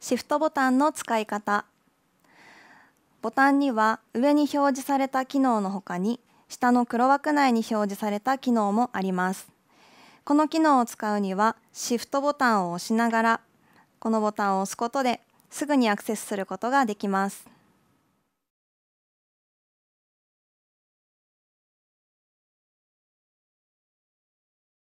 シフトボタンの使い方ボタンには上に表示された機能のほかに下の黒枠内に表示された機能もありますこの機能を使うにはシフトボタンを押しながらこのボタンを押すことですぐにアクセスすることができます